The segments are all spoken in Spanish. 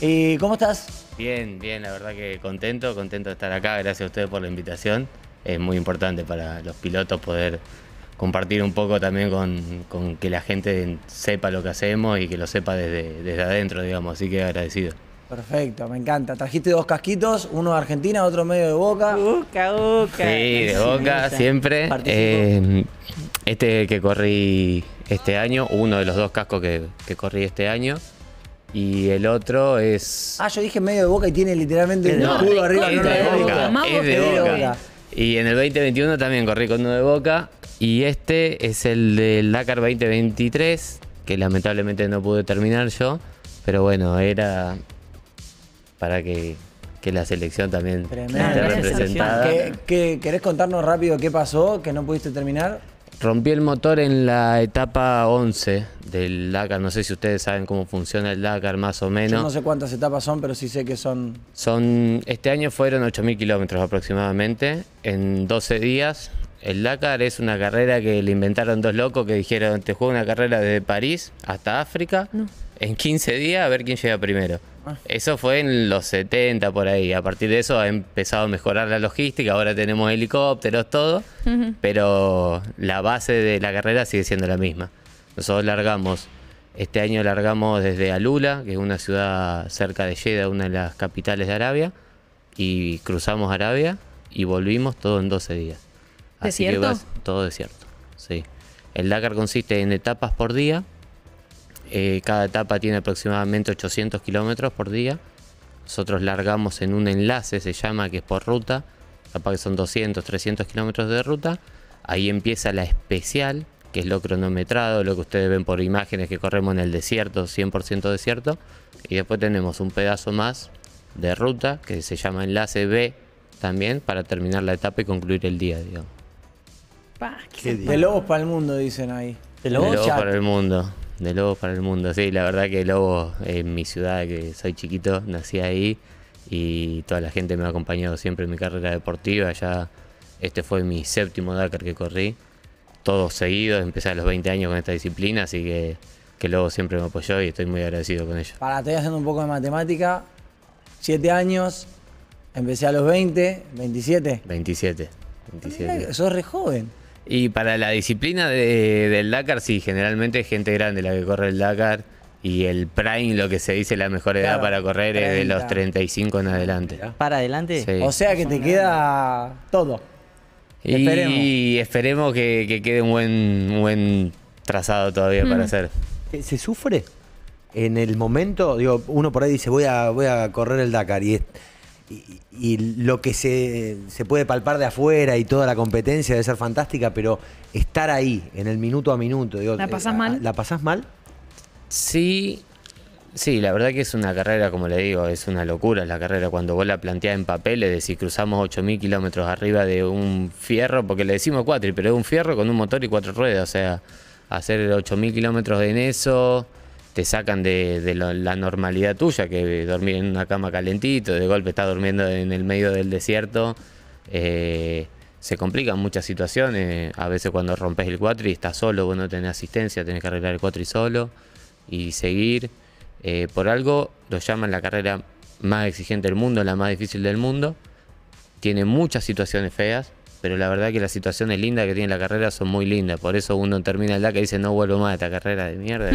¿Y eh, ¿Cómo estás? Bien, bien, la verdad que contento, contento de estar acá. Gracias a ustedes por la invitación. Es muy importante para los pilotos poder compartir un poco también con, que la gente sepa lo que hacemos y que lo sepa desde, desde adentro, digamos. Así que agradecido. Perfecto, me encanta. Trajiste dos casquitos, uno de Argentina, otro medio de Boca. Boca, Boca. Sí, de Boca siempre. Eh, este que corrí este año, uno de los dos cascos que, que corrí este año. Y el otro es. Ah, yo dije medio de boca y tiene literalmente un escudo arriba. de, boca. Y en el 2021 también corrí con uno de boca. Y este es el del Dakar 2023, que lamentablemente no pude terminar yo. Pero bueno, era para que, la selección también Tremendo. esté representada. querés contarnos rápido qué pasó, que no pudiste terminar? Rompí el motor en la etapa 11 del Dakar. No sé si ustedes saben cómo funciona el Dakar más o menos. no sé cuántas etapas son, pero sí sé que son... son este año fueron 8.000 kilómetros aproximadamente, en 12 días. El Dakar es una carrera que le inventaron dos locos que dijeron, te juego una carrera desde París hasta África en 15 días a ver quién llega primero. Ah. Eso fue en los 70 por ahí. A partir de eso ha empezado a mejorar la logística. Ahora tenemos helicópteros, todo. Pero la base de la carrera sigue siendo la misma. Nosotros largamos, este año largamos desde Alula, que es una ciudad cerca de Jeddah, una de las capitales de Arabia. Y cruzamos Arabia y volvimos todo en 12 días. Así Que todo desierto, sí. El Dakar consiste en etapas por día eh, cada etapa tiene aproximadamente 800 kilómetros por día. Nosotros largamos en un enlace, se llama, que es por ruta. Capaz que son 200, 300 kilómetros de ruta. Ahí empieza la especial, que es lo cronometrado, lo que ustedes ven por imágenes que corremos en el desierto, 100% desierto. Y después tenemos un pedazo más de ruta, que se llama enlace B también, para terminar la etapa y concluir el día, digamos. Pa, qué de lobos para el mundo, dicen ahí. De para el mundo de Lobos para el Mundo. Sí, la verdad que Lobo en mi ciudad, que soy chiquito, nací ahí y toda la gente me ha acompañado siempre en mi carrera deportiva. Ya este fue mi séptimo Dakar que corrí, todos seguidos. Empecé a los 20 años con esta disciplina, así que, que Lobo siempre me apoyó y estoy muy agradecido con ellos. Para, estoy haciendo un poco de matemática. 7 años, empecé a los 20, 27. 27. 27. Sos re joven. Y para la disciplina del Dakar, sí, generalmente es gente grande la que corre el Dakar. Y el prime, lo que se dice, la mejor edad para correr es de los 35 en adelante. ¿Para adelante? O sea que te queda todo. Y esperemos, que, quede un buen, buen trazado todavía para mm. hacer. ¿Se sufre en el momento? Digo, uno por ahí dice, voy a, voy a correr el Dakar y... Es, y, lo que se, puede palpar de afuera y toda la competencia debe ser fantástica, pero estar ahí, en el minuto a minuto. Digo, ¿La eh, pasás mal? ¿La pasás mal? Sí, sí, la verdad que es una carrera, como le digo, es una locura la carrera. Cuando vos la planteás en papeles, de si cruzamos 8.000 kilómetros arriba de un fierro, porque le decimos cuatro, pero es un fierro con un motor y cuatro ruedas, o sea, hacer 8.000 kilómetros en eso te sacan de, la, normalidad tuya, que dormir en una cama calentito, de golpe estás durmiendo en el medio del desierto. Eh, se complican muchas situaciones. A veces cuando rompes el y estás solo, vos no tenés asistencia, tenés que arreglar el y solo y seguir. Eh, por algo lo llaman la carrera más exigente del mundo, la más difícil del mundo. Tiene muchas situaciones feas, pero la verdad que las situaciones lindas que tiene la carrera son muy lindas. Por eso uno termina el Dakar y dice, no vuelvo más a esta carrera de mierda.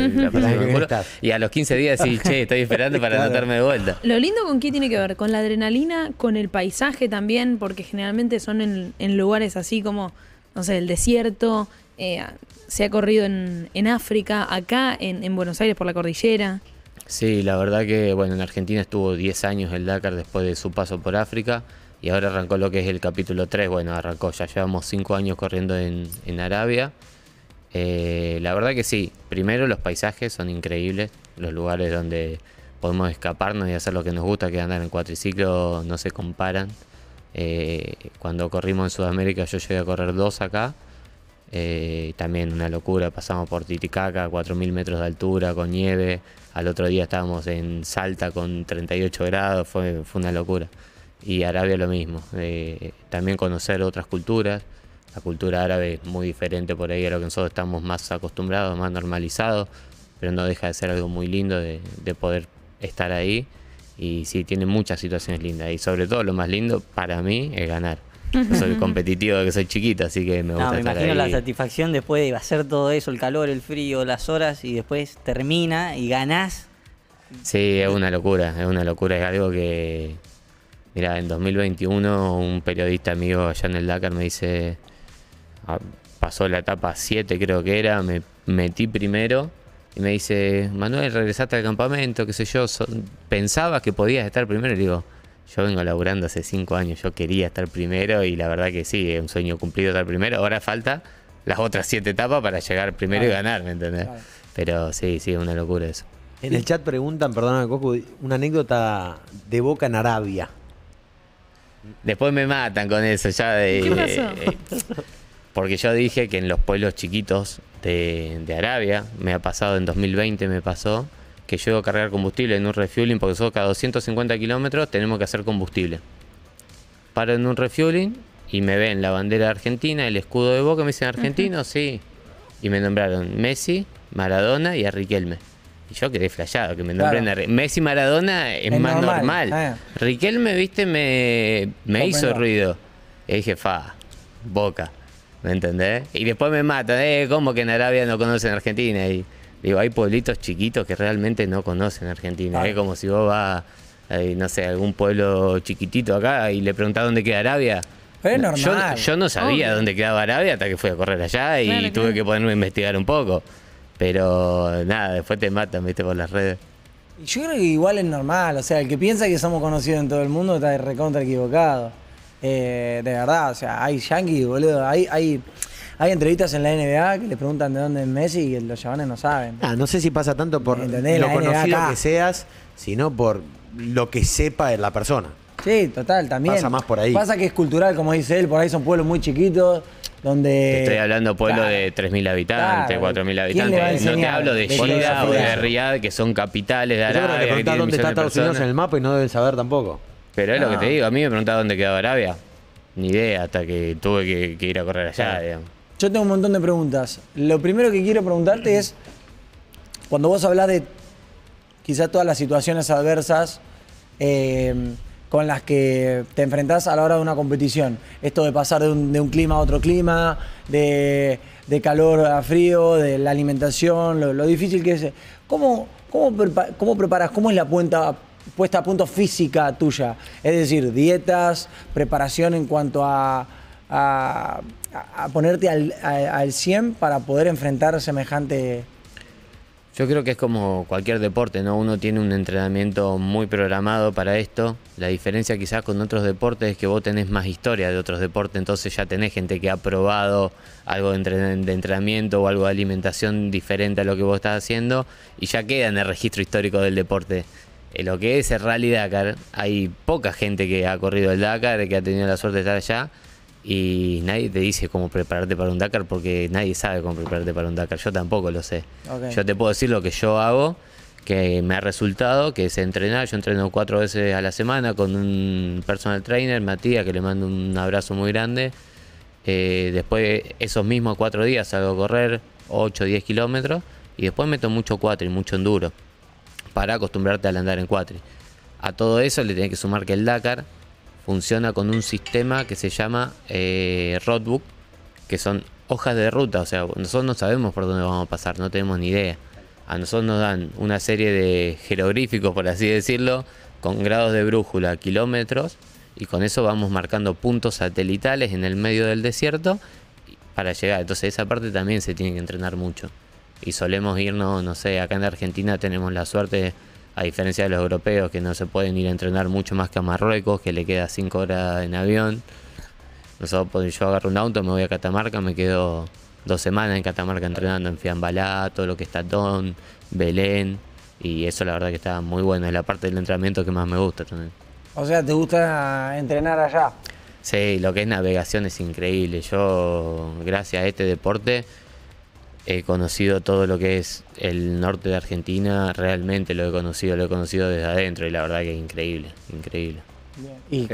Y, a los 15 días decís, che, estoy esperando para notarme de vuelta. Lo lindo con qué tiene que ver, con la adrenalina, con el paisaje también, porque generalmente son en, lugares así como, no sé, el desierto, eh, se ha corrido en, África, acá en, Buenos Aires por la cordillera. Sí, la verdad que, bueno, en Argentina estuvo 10 años el Dakar después de su paso por África y ahora arrancó lo que es el capítulo 3. Bueno, arrancó, ya llevamos 5 años corriendo en, Arabia. Eh, la verdad que sí, primero los paisajes son increíbles, los lugares donde podemos escaparnos y hacer lo que nos gusta, que andar en cuatriciclo no se comparan. Eh, cuando corrimos en Sudamérica yo llegué a correr dos acá, eh, también una locura, pasamos por Titicaca, 4.000 metros de altura, con nieve, al otro día estábamos en Salta con 38 grados, fue una locura y Arabia lo mismo. también conocer otras culturas. La cultura árabe es muy diferente por ahí a lo que nosotros estamos más acostumbrados, más normalizados, pero no deja de ser algo muy lindo de, poder estar ahí. Y sí, tiene muchas situaciones lindas. Y sobre todo lo más lindo para mí es ganar. Yo soy competitivo que soy chiquita, así que me gusta. No, me imagino la satisfacción después de hacer todo eso, el calor, el frío, las horas, y después termina y ganás. Sí, es una locura, es una locura, es algo que, Mira, en 2021 un periodista amigo allá en el Dakar me dice, ah, pasó la etapa 7 creo que era, me metí primero y me dice, Manuel, regresaste al campamento, qué sé yo, pensabas que podías estar primero. Y digo, yo vengo laburando hace 5 años, yo quería estar primero y la verdad que sí, es un sueño cumplido estar primero. Ahora falta las otras 7 etapas para llegar primero y ganar, ¿me entendés? Pero sí, sí, es una locura eso. En el chat preguntan, perdóname, Coco, una anécdota de Boca en Arabia. Después me matan con eso, ya de. Eh, porque yo dije que en los pueblos chiquitos de, Arabia, me ha pasado en 2020, me pasó que yo a cargar combustible en un refueling porque nosotros cada 250 kilómetros tenemos que hacer combustible. Paro en un refueling y me ven la bandera Argentina, el escudo de Boca, me dicen argentino, sí. Y me nombraron Messi, Maradona y a y yo quedé flasheado, que me nombren a Messi Maradona es, más normal. Riquel eh. Riquelme, viste, me, hizo ruido. Y dije, fa, boca. ¿Me entendés? Y después me matan, ¿eh? ¿Cómo que en Arabia no conocen Argentina? Y digo, hay pueblitos chiquitos que realmente no conocen Argentina. Es eh, como si vos vas, eh, no sé, a algún pueblo chiquitito acá y le preguntás dónde queda Arabia. es Yo, no sabía dónde quedaba Arabia hasta que fui a correr allá y tuve que ponerme a investigar un poco. Pero nada, después te matan, viste, por las redes. Yo creo que igual es normal, o sea, el que piensa que somos conocidos en todo el mundo está recontra equivocado. Eh, de verdad, o sea, hay yankees, boludo, hay, hay, entrevistas en la NBA que le preguntan de dónde es Messi y los chavales no saben. Ah, no sé si pasa tanto por lo conocido que seas, sino por lo que sepa de la persona. Sí, total, también. Pasa más por ahí. Pasa que es cultural, como dice él, por ahí son pueblos muy chiquitos donde... Estoy hablando pueblo de 3.000 habitantes, 4.000 habitantes. No te hablo de Jeddah o de Riyadh, que son capitales de Arabia. Yo creo que, dónde está Estados Unidos en el mapa y no deben saber tampoco. Pero es lo que te ah. digo, a mí me preguntaba dónde quedaba Arabia. Ni idea, hasta que tuve que, ir a correr allá. Yo tengo un montón de preguntas. Lo primero que quiero preguntarte es, cuando vos hablas de quizás todas las situaciones adversas, eh, con las que te enfrentás a la hora de una competición. Esto de pasar de un, clima a otro clima, de, calor a frío, de la alimentación, lo, difícil que es. ¿Cómo, cómo, cómo preparas? ¿Cómo es la puesta a punto física tuya? Es decir, dietas, preparación en cuanto a, a, ponerte al, al 100 para poder enfrentar semejante yo creo que es como cualquier deporte, ¿no? Uno tiene un entrenamiento muy programado para esto. La diferencia quizás con otros deportes es que vos tenés más historia de otros deportes, entonces ya tenés gente que ha probado algo de, entrenamiento o algo de alimentación diferente a lo que vos estás haciendo y ya queda en el registro histórico del deporte. En lo que es el Rally Dakar, hay poca gente que ha corrido el Dakar, que ha tenido la suerte de estar allá y nadie te dice cómo prepararte para un Dakar porque nadie sabe cómo prepararte para un Dakar. Yo tampoco lo sé. Yo te puedo decir lo que yo hago, que me ha resultado, que es entrenar. Yo entreno cuatro veces a la semana con un personal trainer, Matías, que le mando un abrazo muy grande. Eh, después, esos mismos cuatro días salgo a correr 8 o 10 kilómetros y después meto mucho cuatro y mucho enduro para acostumbrarte al andar en cuatro. A todo eso le tenés que sumar que el Dakar funciona con un sistema que se llama eh, roadbook, que son hojas de ruta, o sea, nosotros no sabemos por dónde vamos a pasar, no tenemos ni idea. A nosotros nos dan una serie de jeroglíficos, por así decirlo, con grados de brújula, kilómetros, y con eso vamos marcando puntos satelitales en el medio del desierto para llegar. Entonces esa parte también se tiene que entrenar mucho. Y solemos irnos, no sé, acá en Argentina tenemos la suerte de a diferencia de los europeos que no se pueden ir a entrenar mucho más que a Marruecos, que le queda cinco horas en avión. Pues, yo agarro un auto, me voy a Catamarca, me quedo dos semanas en Catamarca entrenando en Fiambalá, todo lo que está Don, Belén, y eso la verdad que está muy bueno, es la parte del entrenamiento que más me gusta también. O sea, ¿te gusta entrenar allá? Sí, lo que es navegación es increíble. Yo, gracias a este deporte, he conocido todo lo que es el norte de Argentina, realmente lo he conocido, lo he conocido desde adentro y la verdad que es increíble, increíble. ¿Y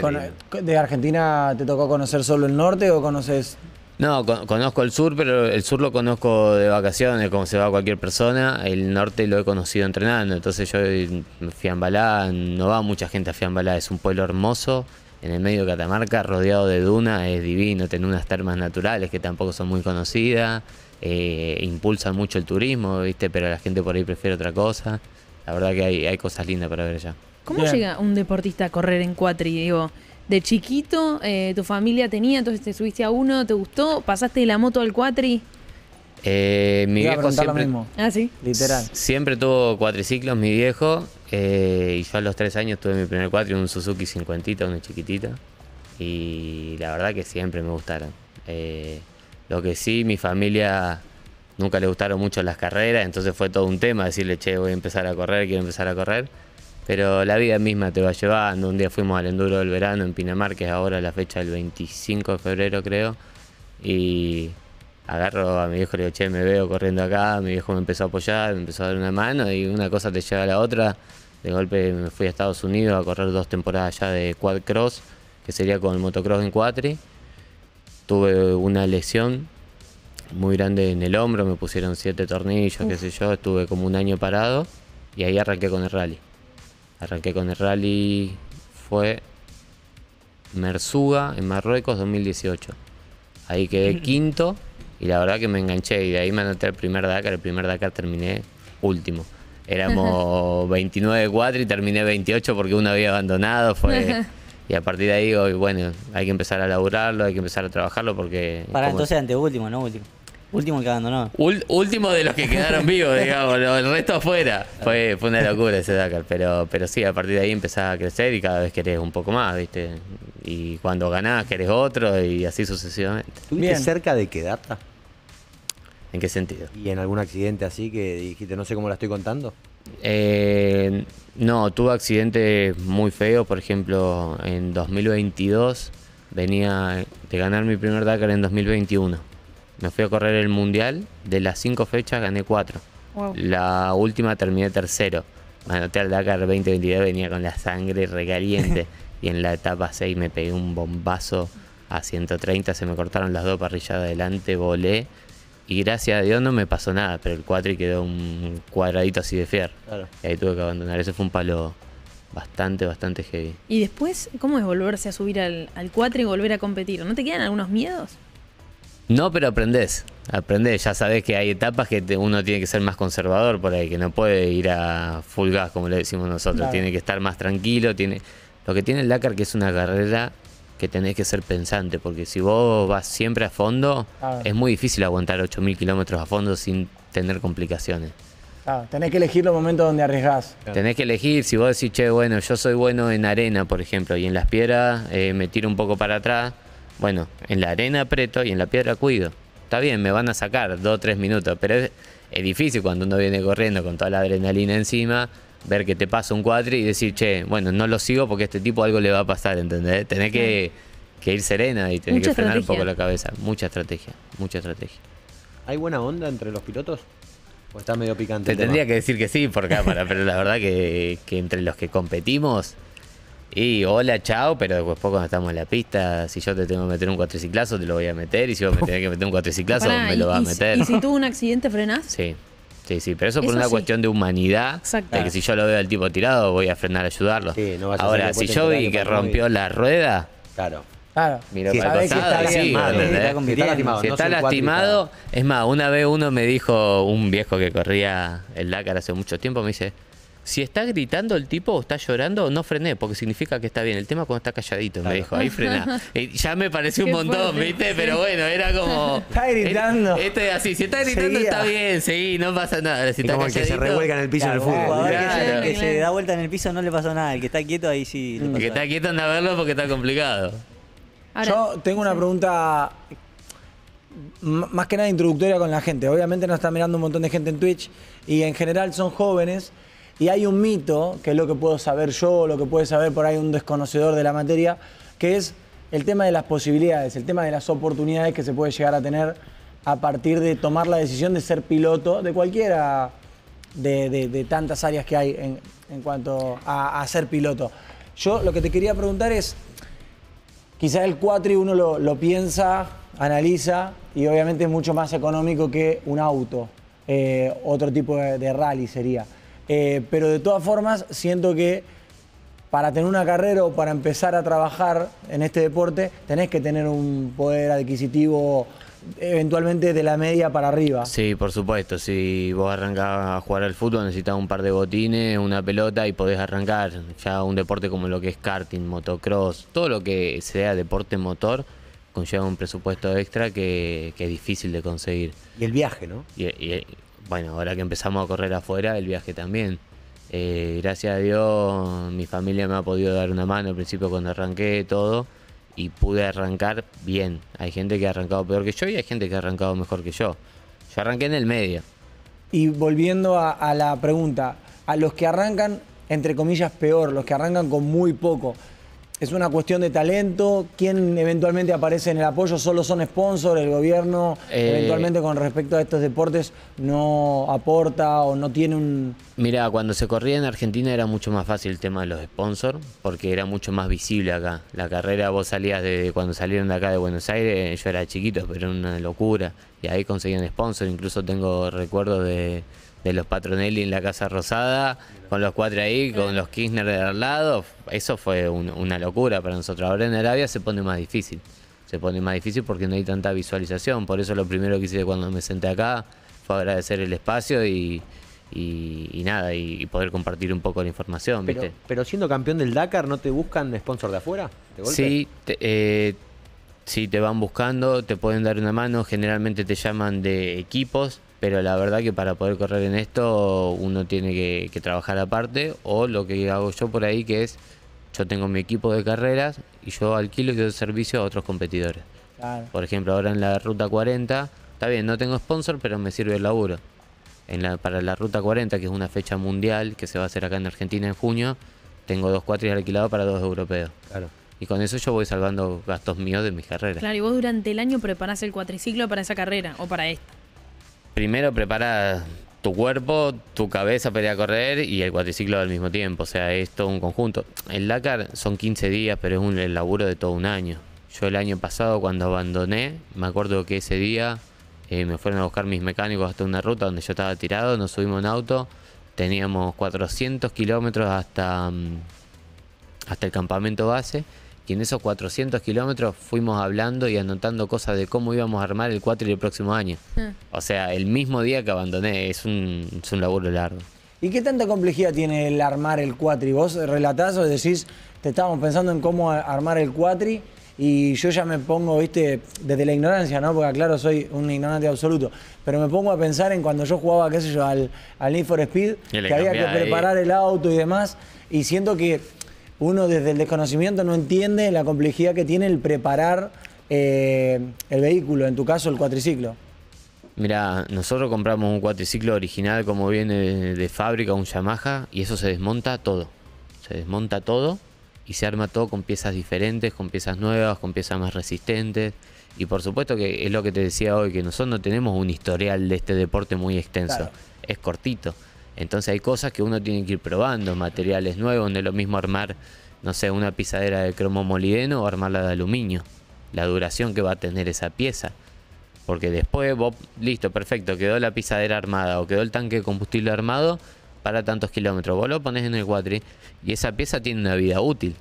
de Argentina te tocó conocer solo el norte o conoces no, conozco el sur, pero el sur lo conozco de vacaciones, como se va cualquier persona. El norte lo he conocido entrenando. Entonces yo eh, fui a no va mucha gente a Fiambalá, es un pueblo hermoso en el medio de Catamarca, rodeado de dunas, es divino, Tiene unas termas naturales que tampoco son muy conocidas, eh, impulsan mucho el turismo, ¿viste? pero la gente por ahí prefiere otra cosa. La verdad que hay, cosas lindas para ver allá. ¿Cómo llega un deportista a correr en cuatri? Digo, de chiquito, eh, tu familia tenía, entonces te subiste a uno, ¿te gustó? ¿Pasaste de la moto al cuatri? Eh, mi viejo siempre, lo mismo. Ah, Literal. Siempre tuvo cuatriciclos, mi viejo. Eh, y yo a los tres años tuve mi primer cuatro un Suzuki 50, una chiquitita. Y la verdad que siempre me gustaron. Eh, lo que sí, mi familia nunca le gustaron mucho las carreras, entonces fue todo un tema decirle, che, voy a empezar a correr, quiero empezar a correr. Pero la vida misma te va llevando. Un día fuimos al enduro del verano en Pinamar, que es ahora la fecha del 25 de febrero, creo. Y agarro a mi viejo y le digo, che, me veo corriendo acá, mi viejo me empezó a apoyar, me empezó a dar una mano y una cosa te lleva a la otra. De golpe me fui a Estados Unidos a correr dos temporadas ya de quad cross, que sería con el motocross en cuatri. Tuve una lesión muy grande en el hombro, me pusieron siete tornillos, qué sé yo, estuve como un año parado y ahí arranqué con el rally. Arranqué con el rally, fue Mersuga en Marruecos 2018. Ahí quedé quinto y la verdad que me enganché y de ahí me anoté el primer Dakar, el primer Dakar terminé último. Éramos 29 de 4 y terminé 28 porque uno había abandonado, fue... Y a partir de ahí bueno, hay que empezar a laburarlo, hay que empezar a trabajarlo porque... Para entonces ante último, no último. Último que abandonó. último de los que quedaron vivos, digamos, el resto afuera. Fue, fue una locura ese Dakar, pero, pero sí, a partir de ahí empezás a crecer y cada vez querés un poco más, ¿viste? Y cuando ganás querés otro y así sucesivamente. ¿Estuviste cerca de data? ¿En qué sentido? ¿Y en algún accidente así que dijiste, no sé cómo la estoy contando? Eh, no, tuve accidentes muy feos. Por ejemplo, en 2022 venía de ganar mi primer Dakar en 2021. Me fui a correr el mundial. De las cinco fechas gané cuatro. La última terminé tercero. Anoté al Dakar 2022, venía con la sangre regaliente. y en la etapa 6 me pegué un bombazo a 130. Se me cortaron las dos parrillas adelante, volé y gracias a Dios no me pasó nada, pero el 4 y quedó un cuadradito así de fier. Claro. Y ahí tuve que abandonar. Ese fue un palo bastante, bastante heavy. ¿Y después cómo es volverse a subir al, al 4 y volver a competir? ¿No te quedan algunos miedos? No, pero aprendés. Aprendés. Ya sabés que hay etapas que uno tiene que ser más conservador por ahí, que no puede ir a full gas, como le decimos nosotros. Tiene que estar más tranquilo. Tiene Lo que tiene el Dakar, que es una carrera que tenés que ser pensante, porque si vos vas siempre a fondo, es muy difícil aguantar 8.000 kilómetros a fondo sin tener complicaciones. tenés que elegir los momentos donde arriesgás. Tenés que elegir, si vos decís, che, bueno, yo soy bueno en arena, por ejemplo, y en las piedras eh, me tiro un poco para atrás, bueno, en la arena aprieto y en la piedra cuido. Está bien, me van a sacar dos o tres minutos, pero es difícil cuando uno viene corriendo con toda la adrenalina encima ver que te pasa un cuatri y decir, che, bueno, no lo sigo porque a este tipo algo le va a pasar, ¿entendés? Tenés que, ir serena y tenés que frenar un poco la cabeza. Mucha estrategia, mucha estrategia. ¿Hay buena onda entre los pilotos? ¿O está medio picante? Te tendría que decir que sí por cámara, pero la verdad que, entre los que competimos... Y hola, chao, pero después cuando estamos en la pista, si yo te tengo que meter un cuatriciclazo, te lo voy a meter, y si vos me tenés que meter un cuatriciclazo, me lo vas a meter. ¿Y si tuvo un accidente, frenás? Sí, Sí, sí, pero eso, por una cuestión de humanidad. Exacto. De que si yo lo veo al tipo tirado, voy a frenar a ayudarlo. Ahora, si yo vi que rompió la rueda. Claro. Claro. está lastimado, está lastimado es más, una vez uno me dijo, un viejo que corría el Lácar hace mucho tiempo, me dice, si está gritando el tipo o está llorando, no frené, porque significa que está bien. El tema cuando está calladito, me dijo, ahí frena. Eh, ya me pareció un montón, ¿viste? Pero bueno, era como. Está gritando. Este es así, si está gritando está bien, seguí, no pasa nada. Si está como que se revuelca en el piso del fútbol. claro. que, se, que, se, da vuelta en el piso no le pasa nada. El que está quieto ahí sí. Le el que está quieto anda a verlo porque está complicado. Yo tengo una pregunta más que nada introductoria con la gente. Obviamente nos está mirando un montón de gente en Twitch y en general son jóvenes. Y hay un mito, que es lo que puedo saber yo, lo que puede saber por ahí un desconocedor de la materia, que es el tema de las posibilidades, el tema de las oportunidades que se puede llegar a tener a partir de tomar la decisión de ser piloto de cualquiera de, tantas áreas que hay en, cuanto a, ser piloto. Yo lo que te quería preguntar es, quizá el cuatri uno lo, piensa, analiza y obviamente es mucho más económico que un auto, eh, otro tipo de rally sería. Eh, pero de todas formas, siento que para tener una carrera o para empezar a trabajar en este deporte, tenés que tener un poder adquisitivo eventualmente de la media para arriba. Sí, por supuesto. Si vos arrancás a jugar al fútbol, necesitas un par de botines, una pelota y podés arrancar ya un deporte como lo que es karting, motocross, todo lo que sea deporte motor conlleva un presupuesto extra que, es difícil de conseguir. Y el viaje, ¿no? bueno, ahora que empezamos a correr afuera, el viaje también. Eh, gracias a Dios, mi familia me ha podido dar una mano al principio cuando arranqué todo y pude arrancar bien. Hay gente que ha arrancado peor que yo y hay gente que ha arrancado mejor que yo. Yo arranqué en el medio. Y volviendo a la pregunta, a los que arrancan, entre comillas, peor, los que arrancan con muy poco, es una cuestión de talento. ¿Quién eventualmente aparece en el apoyo? ¿Solo son sponsors? ¿El gobierno eh, eventualmente con respecto a estos deportes no aporta o no tiene un...? Mirá, cuando se corría en Argentina era mucho más fácil el tema de los sponsors porque era mucho más visible acá. La carrera vos salías de cuando salieron de acá de Buenos Aires, yo era chiquito, pero era una locura. Y ahí conseguían sponsors. Incluso tengo recuerdos de de los Patronelli en la Casa Rosada, con los cuatro ahí, con los Kirchner de al lado. Eso fue una locura para nosotros. Ahora en Arabia se pone más difícil. Se pone más difícil porque no hay tanta visualización. Por eso lo primero que hice cuando me senté acá fue agradecer el espacio y, nada, y, poder compartir un poco la información. Pero, pero siendo campeón del Dakar, ¿no te buscan sponsor de afuera? Sí, eh, sí, te van buscando, te pueden dar una mano, generalmente te llaman de equipos, pero la verdad que para poder correr en esto uno tiene que, trabajar aparte o lo que hago yo por ahí que es yo tengo mi equipo de carreras y yo alquilo y doy servicio a otros competidores. Por ejemplo, ahora en la Ruta 40, está bien, no tengo sponsor, pero me sirve el laburo. En la, para la Ruta 40, que es una fecha mundial que se va a hacer acá en Argentina en junio, tengo dos cuatris alquilados para dos europeos. Y con eso yo voy salvando gastos míos de mis carreras. Claro, y vos durante el año preparás el cuatriciclo para esa carrera o para esta primero prepara tu cuerpo, tu cabeza para ir a correr y el cuatriciclo al mismo tiempo. O sea, es todo un conjunto. El Dakar son 15 días, pero es un el laburo de todo un año. Yo el año pasado cuando abandoné, me acuerdo que ese día eh, me fueron a buscar mis mecánicos hasta una ruta donde yo estaba tirado, nos subimos en auto, teníamos 400 kilómetros hasta, mm, hasta el campamento base y en esos 400 kilómetros fuimos hablando y anotando cosas de cómo íbamos a armar el 4 el próximo año. Hmm. O sea, el mismo día que abandoné, es un, es laburo largo. ¿Y qué tanta complejidad tiene el armar el cuatri? Vos relatás o decís, te estábamos pensando en cómo armar el cuatri y yo ya me pongo, viste, desde la ignorancia, ¿no? Porque claro, soy un ignorante absoluto, pero me pongo a pensar en cuando yo jugaba, qué sé yo, al, al Speed, que había que preparar el auto y demás, y siento que uno desde el desconocimiento no entiende la complejidad que tiene el preparar eh, el vehículo, en tu caso el cuatriciclo. Mira, nosotros compramos un cuatriciclo original como viene de fábrica, un Yamaha, y eso se desmonta todo. Se desmonta todo y se arma todo con piezas diferentes, con piezas nuevas, con piezas más resistentes. Y por supuesto que es lo que te decía hoy, que nosotros no tenemos un historial de este deporte muy extenso. Es cortito. Entonces hay cosas que uno tiene que ir probando, materiales nuevos, no lo mismo armar, no sé, una pisadera de cromo molideno o armarla de aluminio. La duración que va a tener esa pieza. Porque después vos, listo, perfecto, quedó la pisadera armada o quedó el tanque de combustible armado para tantos kilómetros. Vos lo pones en el cuatri y esa pieza tiene una vida útil.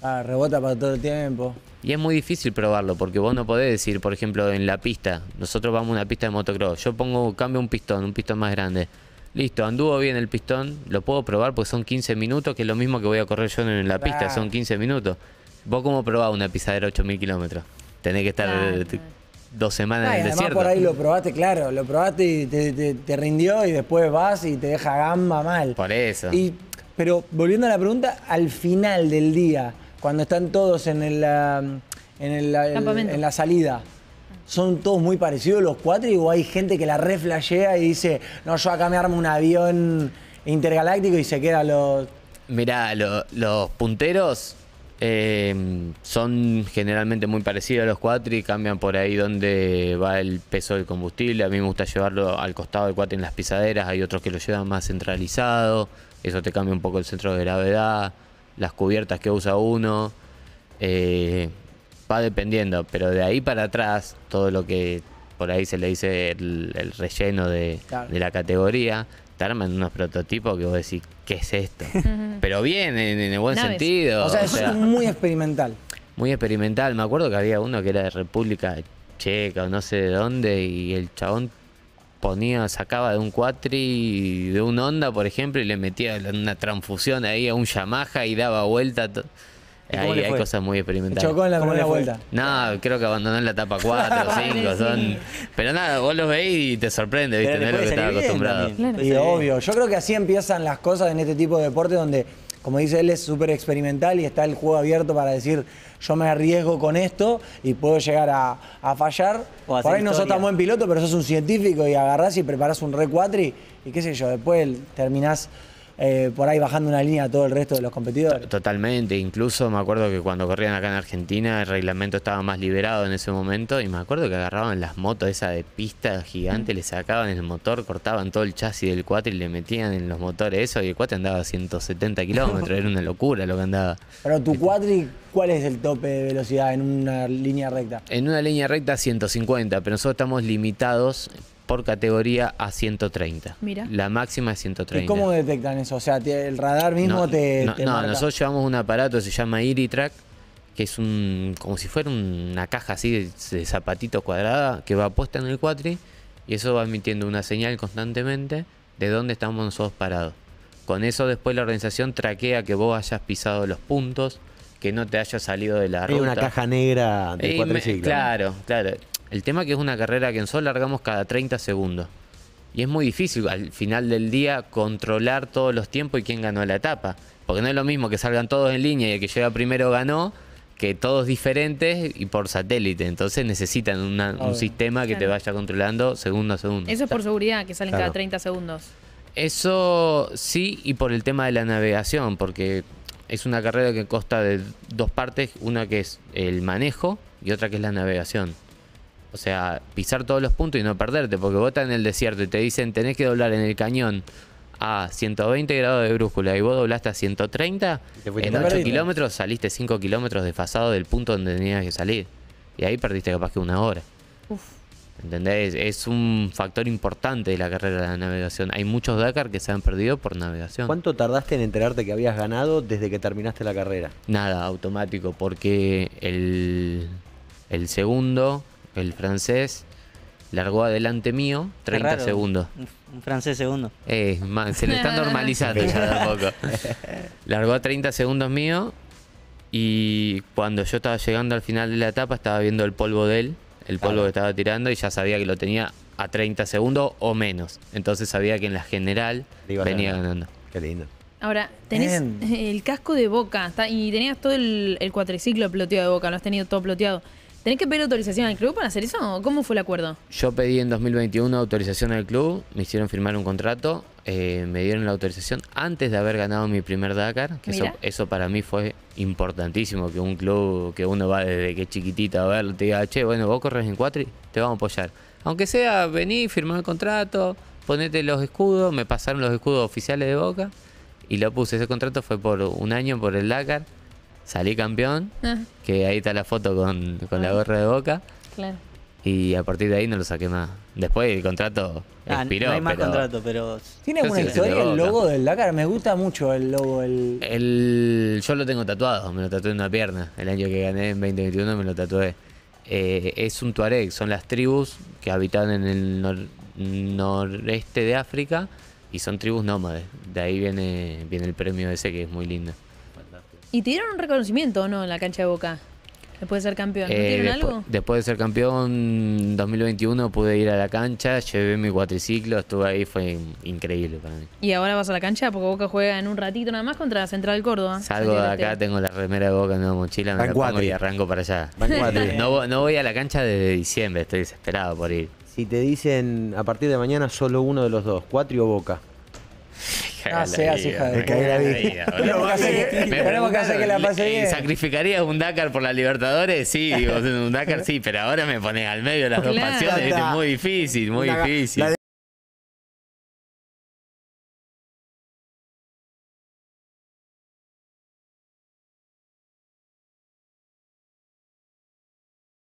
Ah, rebota para todo el tiempo. Y es muy difícil probarlo porque vos no podés decir, por ejemplo, en la pista, nosotros vamos a una pista de motocross, yo pongo, cambio un pistón, un pistón más grande Listo, anduvo bien el pistón, lo puedo probar porque son 15 minutos, que es lo mismo que voy a correr yo en la pista, son 15 minutos. ¿Vos cómo probás una pisadera 8000 kilómetros? Tenés que estar eh, dos semanas en el además por ahí lo probaste, claro, lo probaste y te, rindió y después vas y te deja gamba mal. Por eso. Y, pero volviendo a la pregunta, al final del día, cuando están todos en, el, en la salida, ¿Son todos muy parecidos los cuatro o hay gente que la reflashea y dice, no, yo acá me armo un avión intergaláctico y se queda los... Mirá, los punteros eh, son generalmente muy parecidos a los cuatri, cambian por ahí donde va el peso del combustible. A mí me gusta llevarlo al costado del cuatri en las pisaderas, hay otros que lo llevan más centralizado, eso te cambia un poco el centro de gravedad, las cubiertas que usa uno. Eh, va dependiendo, pero de ahí para atrás, todo lo que por ahí se le dice el, relleno de, la categoría, te arman unos prototipos que vos decís, ¿qué es esto? pero bien, en, el buen sentido. O sea, es muy experimental. Muy experimental. Me acuerdo que había uno que era de República Checa o no sé de dónde y el chabón ponía, sacaba de un cuatri, de un onda, por ejemplo, y le metía una transfusión ahí a un Yamaha y daba vuelta. Hay, cosas muy experimentales. Chocó en la primera vuelta. No, creo que abandonó la etapa 4 o 5. Pero nada, vos los veis y te sorprende, ¿viste? No es lo que estaba acostumbrado. y obvio, yo creo que así empiezan las cosas en este tipo de deporte donde, como dice él, es súper experimental y está el juego abierto para decir, yo me arriesgo con esto y puedo llegar a, fallar. Por ahí no sos tan buen piloto, pero sos un científico y agarrás y preparás un re 4 y qué sé yo, después terminás eh, por ahí bajando una línea a todo el resto de los competidores. Totalmente, incluso me acuerdo que cuando corrían acá en Argentina el reglamento estaba más liberado en ese momento y me acuerdo que agarraban las motos esa de pista gigante, mm. le sacaban el motor, cortaban todo el chasis del cuatri... y le metían en los motores eso y el cuatri andaba a 170 kilómetros, era una locura lo que andaba. Pero tu cuatri, ¿cuál es el tope de velocidad en una línea recta? En una línea recta 150, pero nosotros estamos limitados por categoría a 130. Mira. La máxima es 130. ¿Y cómo detectan eso? O sea, el radar mismo te. No, no nosotros llevamos un aparato, se llama Iritrack, que es un como si fuera una caja así de, zapatito cuadrada que va puesta en el cuatri y eso va emitiendo una señal constantemente de dónde estamos nosotros parados. Con eso después la organización traquea que vos hayas pisado los puntos, que no te hayas salido de la ruta. una caja negra del cuatriciclo. Claro, claro. El tema que es una carrera que en sol largamos cada 30 segundos. Y es muy difícil al final del día controlar todos los tiempos y quién ganó la etapa. Porque no es lo mismo que salgan todos en línea y el que llega primero ganó, que todos diferentes y por satélite. Entonces necesitan un sistema que te vaya controlando segundo a segundo. Eso es por seguridad, que salen cada 30 segundos. Eso sí, y por el tema de la navegación, porque es una carrera que consta de dos partes, una que es el manejo y otra que es la navegación. O sea, pisar todos los puntos y no perderte, porque vos estás en el desierto y te dicen tenés que doblar en el cañón a 120 grados de brújula y vos doblaste a 130, en 8 kilómetros saliste 5 kilómetros desfasado del punto donde tenías que salir. Y ahí perdiste capaz que una hora. Uf. ¿Entendés? Es un factor importante de la carrera de navegación. Hay muchos Dakar que se han perdido por navegación. ¿Cuánto tardaste en enterarte que habías ganado desde que terminaste la carrera? Nada, automático, porque el, el segundo el francés largó adelante mío 30 segundos. Un francés segundo. Eh, se le está normalizando ya tampoco. Largó 30 segundos mío y cuando yo estaba llegando al final de la etapa estaba viendo el polvo de él, el polvo que estaba tirando y ya sabía que lo tenía a 30 segundos o menos. Entonces sabía que en la general venía ganando. Qué lindo. Ahora, tenés el casco de boca y tenías todo el, el cuatriciclo ploteado de boca, lo has tenido todo ploteado. ¿Tenés que pedir autorización al club para hacer eso? ¿Cómo fue el acuerdo? Yo pedí en 2021 autorización al club, me hicieron firmar un contrato, eh, me dieron la autorización antes de haber ganado mi primer Dakar, que eso, para mí fue importantísimo, que un club que uno va desde que es chiquitita a ver, te diga, che, bueno, vos corres en cuatro y te vamos a apoyar. Aunque sea, vení, firmó el contrato, ponete los escudos, me pasaron los escudos oficiales de Boca y lo puse. Ese contrato fue por un año por el Dakar salí campeón, ah. que ahí está la foto con, la gorra de boca. Claro. Y a partir de ahí no lo saqué más. Después el contrato expiró. Ah, no hay más contrato, pero. ¿Tiene alguna historia el logo del Dakar? Me gusta mucho el logo. El... el... Yo lo tengo tatuado, me lo tatué en una pierna. El año que gané en 2021 me lo tatué. Eh, es un Tuareg, son las tribus que habitan en el noreste de África y son tribus nómades. De ahí viene, viene el premio ese que es muy lindo. ¿Y te dieron un reconocimiento o no en la cancha de Boca? Después de ser campeón, eh, dieron algo? Después de ser campeón 2021 pude ir a la cancha, llevé mi cuatriciclo, estuve ahí, fue increíble para mí. ¿Y ahora vas a la cancha? Porque Boca juega en un ratito nada más contra Central Córdoba. Salgo de acá, tengo la remera de Boca en una mochila, me la pongo y arranco para allá. no, voy a la cancha desde diciembre, estoy desesperado por ir. Si te dicen a partir de mañana solo uno de los dos, Cuatri o Boca, no que la bien. ¿Sacrificarías un Dakar por las Libertadores? Sí, digo, un Dakar sí, pero ahora me pones al medio de las dos pasiones. Es muy difícil, muy difícil.